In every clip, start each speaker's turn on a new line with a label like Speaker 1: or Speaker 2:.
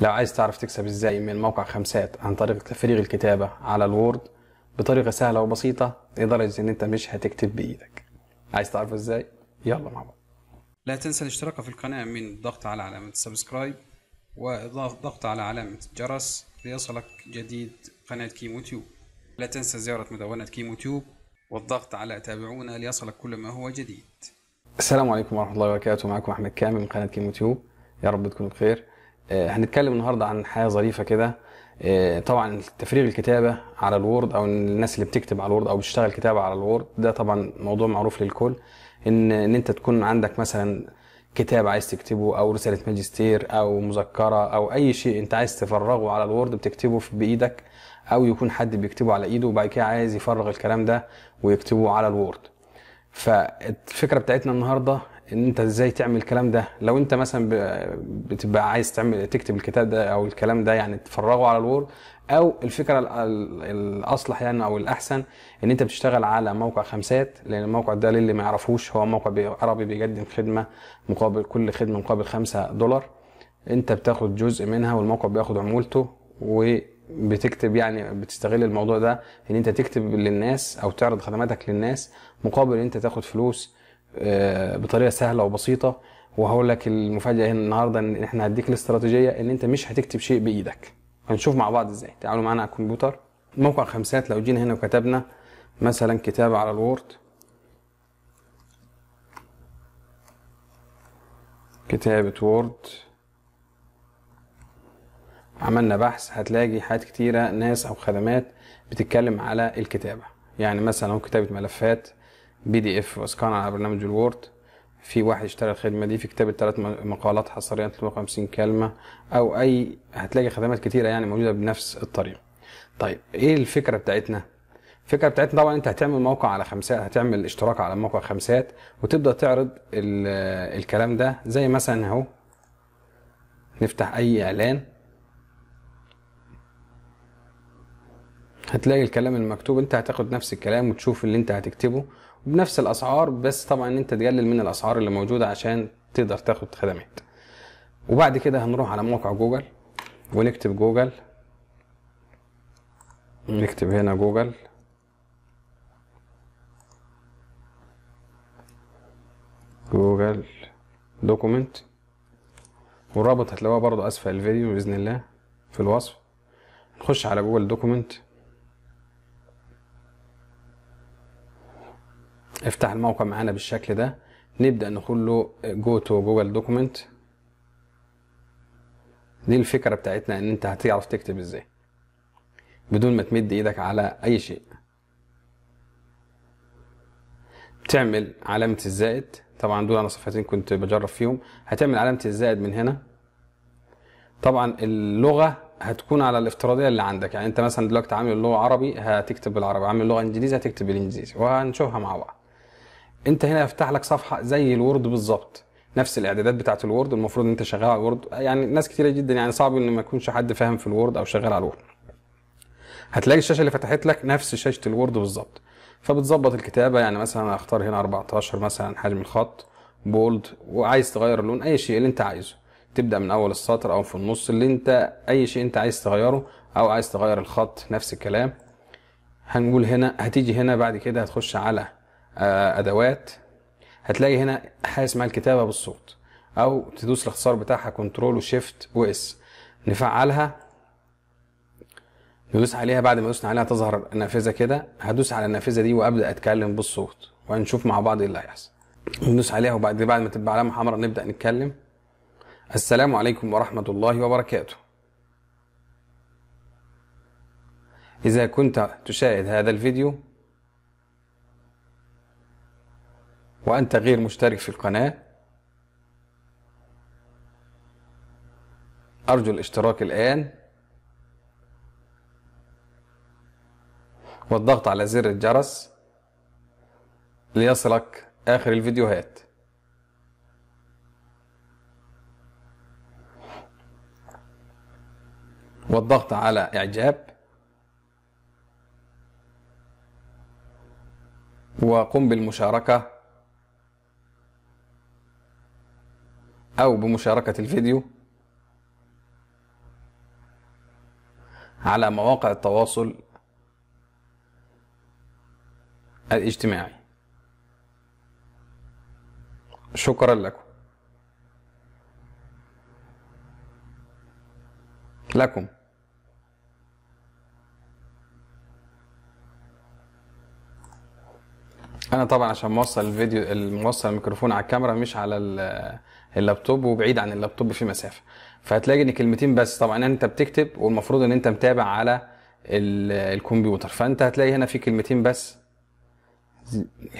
Speaker 1: لو عايز تعرف تكسب ازاي من موقع خمسات عن طريق تفريغ الكتابة على الوورد بطريقة سهلة وبسيطة لدرجة ان انت مش هتكتب بايدك عايز تعرف ازاي يلا مع بعض لا تنسى الاشتراك في القناة من الضغط على علامة السبسكرايب والضغط على علامة الجرس ليصلك جديد قناة كيمو تيوب لا تنسى زيارة مدونة كيمو تيوب والضغط على تابعونا ليصلك كل ما هو جديد السلام عليكم ورحمة الله وبركاته معكم أحمد كامل من قناة كيمو تيوب يا رب تكونوا بخير آه، هنتكلم النهارده عن حياه ظريفه كده آه، طبعا تفريغ الكتابه على الوورد او الناس اللي بتكتب على الوورد او بتشتغل كتابه على الوورد ده طبعا موضوع معروف للكل ان ان انت تكون عندك مثلا كتاب عايز تكتبه او رساله ماجستير او مذكره او اي شيء انت عايز تفرغه على الوورد بتكتبه بايدك او يكون حد بيكتبه على ايده وبعد كده عايز يفرغ الكلام ده ويكتبه على الوورد فالفكره بتاعتنا النهارده ان انت ازاي تعمل الكلام ده لو انت مثلا بتبقى عايز تعمل تكتب الكتاب ده او الكلام ده يعني تفرغه على الوورد او الفكره الاصلح يعني او الاحسن ان انت بتشتغل على موقع خمسات لان الموقع ده للي ما يعرفوش هو موقع عربي بيقدم خدمه مقابل كل خدمه مقابل خمسة دولار انت بتاخد جزء منها والموقع بياخد عمولته وبتكتب يعني بتستغل الموضوع ده ان انت تكتب للناس او تعرض خدماتك للناس مقابل ان انت تاخد فلوس آه، بطريقه سهله وبسيطه وهقول لك المفاجاه هنا النهارده ان احنا هديك الاستراتيجيه ان انت مش هتكتب شيء بايدك هنشوف مع بعض ازاي تعالوا معانا على الكمبيوتر موقع خمسات لو جينا هنا وكتبنا مثلا كتاب على الوورد كتابة وورد عملنا بحث هتلاقي حاجات كتيرة ناس أو خدمات بتتكلم على الكتابة يعني مثلا كتابة ملفات بي دي اف واسكان على برنامج الوورد في واحد يشتغل الخدمه دي في كتابه ثلاث مقالات حصريا 350 كلمه او اي هتلاقي خدمات كتيره يعني موجوده بنفس الطريقه طيب ايه الفكره بتاعتنا الفكره بتاعتنا طبعا انت هتعمل موقع على خمسات هتعمل اشتراك على موقع خمسات وتبدا تعرض الكلام ده زي مثلا اهو نفتح اي اعلان هتلاقي الكلام المكتوب انت هتاخد نفس الكلام وتشوف اللي انت هتكتبه بنفس الاسعار بس طبعا انت تقلل من الاسعار اللي موجوده عشان تقدر تاخد خدمات وبعد كده هنروح على موقع جوجل ونكتب جوجل نكتب هنا جوجل جوجل دوكومنت والرابط هتلاقوه برضو اسفل الفيديو باذن الله في الوصف نخش على جوجل دوكومنت افتح الموقع معانا بالشكل ده نبدا نقول له جو تو جوجل دوكيمنت دي الفكره بتاعتنا ان انت هتعرف تكتب ازاي بدون ما تمد ايدك على اي شيء تعمل علامه الزائد طبعا دول انا صفحتين كنت بجرب فيهم هتعمل علامه الزائد من هنا طبعا اللغه هتكون على الافتراضيه اللي عندك يعني انت مثلا دلوقتي عامل اللغه عربي هتكتب بالعربي عامل اللغه انجليزي هتكتب بالانجليزي وهنشوفها مع بعض انت هنا يفتح لك صفحه زي الوورد بالظبط نفس الاعدادات بتاعه الوورد المفروض انت شغال على الوورد يعني ناس كتيره جدا يعني صعب ان ما يكونش حد فاهم في الوورد او شغال على الوورد هتلاقي الشاشه اللي فتحت لك نفس شاشه الوورد بالظبط فبتظبط الكتابه يعني مثلا اختار هنا 14 مثلا حجم الخط بولد وعايز تغير اللون اي شيء اللي انت عايزه تبدا من اول السطر او في النص اللي انت اي شيء انت عايز تغيره او عايز تغير الخط نفس الكلام هنقول هنا هتيجي هنا بعد كده هتخش على آه، ادوات هتلاقي هنا حاجه اسمها الكتابه بالصوت او تدوس الاختصار بتاعها كنترول وشيفت واس نفعلها ندوس عليها بعد ما دوسنا عليها تظهر نافذه كده هدوس على النافذه دي وابدا اتكلم بالصوت وهنشوف مع بعض ايه اللي هيحصل ندوس عليها وبعد بعد ما تبقى علامه حمراء نبدا نتكلم السلام عليكم ورحمه الله وبركاته اذا كنت تشاهد هذا الفيديو وأنت غير مشترك في القناة أرجو الاشتراك الآن والضغط على زر الجرس ليصلك آخر الفيديوهات والضغط على إعجاب وقم بالمشاركة أو بمشاركة الفيديو على مواقع التواصل الاجتماعي شكرا لكم لكم انا طبعا عشان موصل الفيديو موصل الميكروفون على الكاميرا مش على اللابتوب وبعيد عن اللابتوب في مسافه فهتلاقي ان كلمتين بس طبعا انت بتكتب والمفروض ان انت متابع على الكمبيوتر فانت هتلاقي هنا في كلمتين بس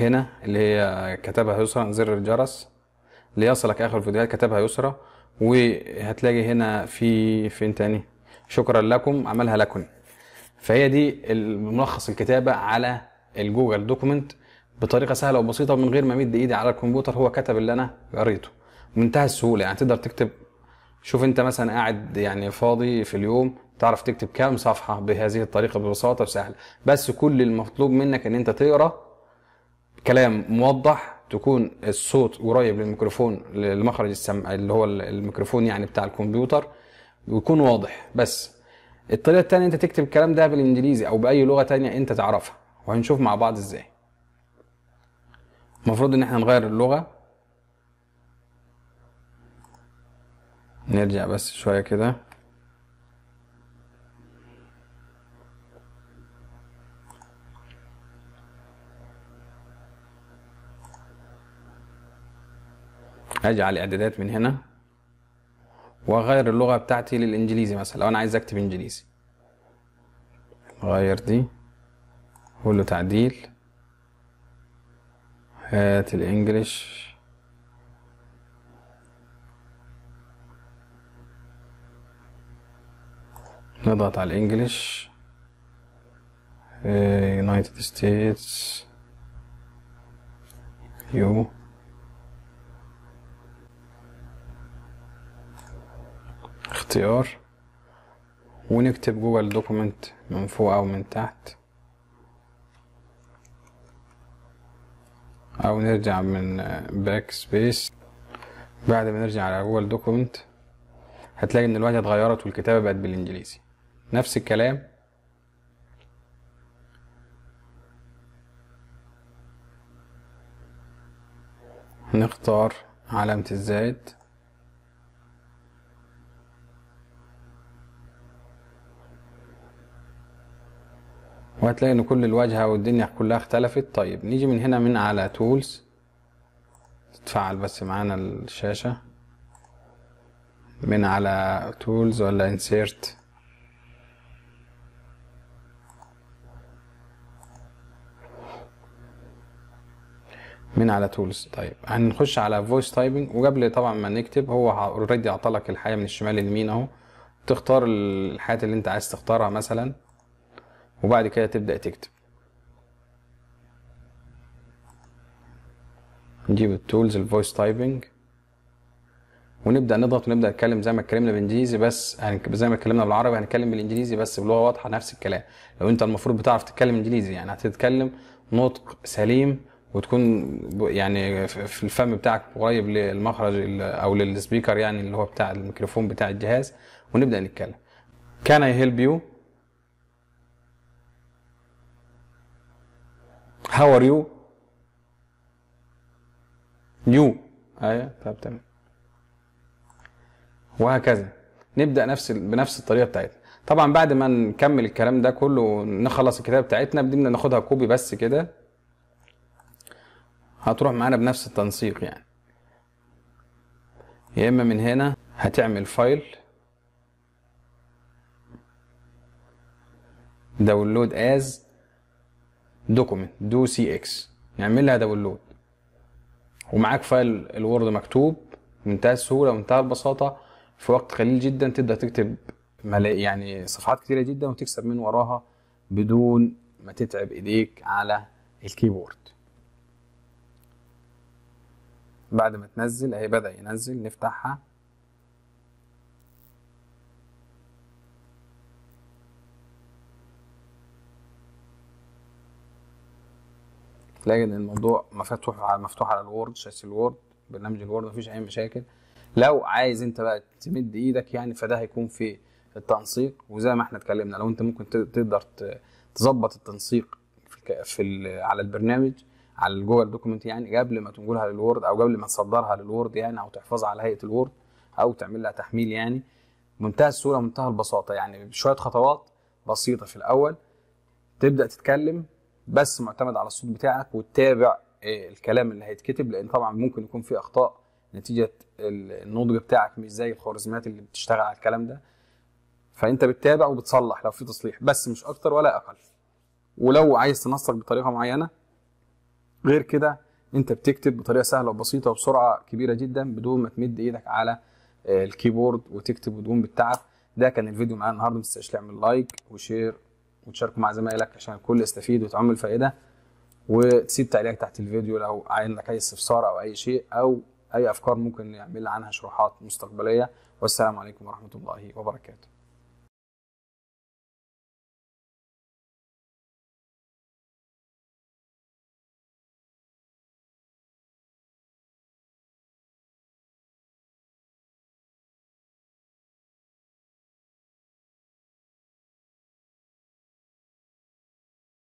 Speaker 1: هنا اللي هي كتبها يسرا زر الجرس ليصلك اخر الفيديوهات كتبها يسرا وهتلاقي هنا في فين تاني شكرا لكم عملها لكم فهي دي ملخص الكتابه على الجوجل دوكومنت بطريقه سهله وبسيطه من غير ما امد ايدي على الكمبيوتر هو كتب اللي انا قريته منتهى السهوله يعني تقدر تكتب شوف انت مثلا قاعد يعني فاضي في اليوم تعرف تكتب كام صفحه بهذه الطريقه ببساطه وسهله بس كل المطلوب منك ان انت تقرا كلام موضح تكون الصوت قريب للميكروفون لمخرج السم... اللي هو الميكروفون يعني بتاع الكمبيوتر ويكون واضح بس الطريقه الثانيه انت تكتب الكلام ده بالانجليزي او باي لغه ثانيه انت تعرفها وهنشوف مع بعض ازاي المفروض ان احنا نغير اللغة نرجع بس شوية كده اجي على الاعدادات من هنا واغير اللغة بتاعتي للانجليزي مثلا لو انا عايز اكتب انجليزي غير دي قول له تعديل هات الانجليش نضغط على الانجليش يونايتد آه، ستيتس يو اختيار ونكتب جوجل دوكومنت من فوق او من تحت او نرجع من باك سبيس بعد ما نرجع على جوجل دوكيمنت هتلاقي ان الواجهه اتغيرت والكتابه بقت بالانجليزي نفس الكلام
Speaker 2: نختار علامة الزائد
Speaker 1: وهتلاقي ان كل الواجهه والدنيا كلها اختلفت طيب نيجي من هنا من على تولز تتفعل بس معانا الشاشه من على تولز ولا انسيرت من على تولز طيب هنخش على فويس تايبنج وقبل طبعا ما نكتب هو اوريدي عطلك الحياه من الشمال اليمين اهو تختار الحاجات اللي انت عايز تختارها مثلا وبعد كده تبدأ تكتب نجيب التولز الفويس تايبنج ونبدا نضغط ونبدا نتكلم زي ما اتكلمنا بالانجليزي بس يعني زي ما اتكلمنا بالعربي هنتكلم بالانجليزي بس بلغه واضحه نفس الكلام لو انت المفروض بتعرف تتكلم انجليزي يعني هتتكلم نطق سليم وتكون يعني في الفم بتاعك قريب للمخرج او للسبيكر يعني اللي هو بتاع الميكروفون بتاع الجهاز ونبدا نتكلم كان اي هيلب يو هاو ار يو يو ايوه طب تمام وهكذا نبدا نفس بنفس الطريقه بتاعتنا طبعا بعد ما نكمل الكلام ده كله ونخلص الكتاب بتاعتنا بدنا ناخدها كوبي بس كده هتروح معانا بنفس التنسيق يعني يا اما من هنا هتعمل فايل داونلود از دوكيمنت دو سي اكس نعمل لها داونلود ومعاك فايل الوورد مكتوب بمنتهى السهوله ومنتهى البساطه في وقت قليل جدا تبدا تكتب يعني صفحات كتيره جدا وتكسب من وراها بدون ما تتعب ايديك على الكيبورد بعد ما تنزل اهي بدا ينزل نفتحها هتلاقي ان الموضوع مفتوح على مفتوح على الوورد شاسي الوورد برنامج الوورد مفيش اي مشاكل لو عايز انت بقى تمد ايدك يعني فده هيكون في التنسيق وزي ما احنا اتكلمنا لو انت ممكن تقدر تظبط التنسيق في, في على البرنامج على الجوجل دوكيمنت يعني قبل ما تنقلها للوورد او قبل ما تصدرها للوورد يعني او تحفظها على هيئه الوورد او تعمل لها تحميل يعني منتهى السهوله منتهى البساطه يعني بشويه خطوات بسيطه في الاول تبدا تتكلم بس معتمد على الصوت بتاعك وتتابع آه، الكلام اللي هيتكتب لان طبعا ممكن يكون في اخطاء نتيجه النضج بتاعك مش زي الخوارزميات اللي بتشتغل على الكلام ده فانت بتتابع وبتصلح لو في تصليح بس مش اكتر ولا اقل ولو عايز تنسق بطريقه معينه غير كده انت بتكتب بطريقه سهله وبسيطه وبسرعه كبيره جدا بدون ما تمد ايدك على آه، الكيبورد وتكتب وتقوم بالتعب ده كان الفيديو معانا النهارده ما تنساش تعمل لايك وشير وتشاركه مع زمايلك عشان الكل يستفيد وتعمل فائده وتسيب تعليق تحت الفيديو لو عندك اي استفسار او اي شيء او اي افكار ممكن نعمل عنها شروحات مستقبليه والسلام عليكم ورحمه الله وبركاته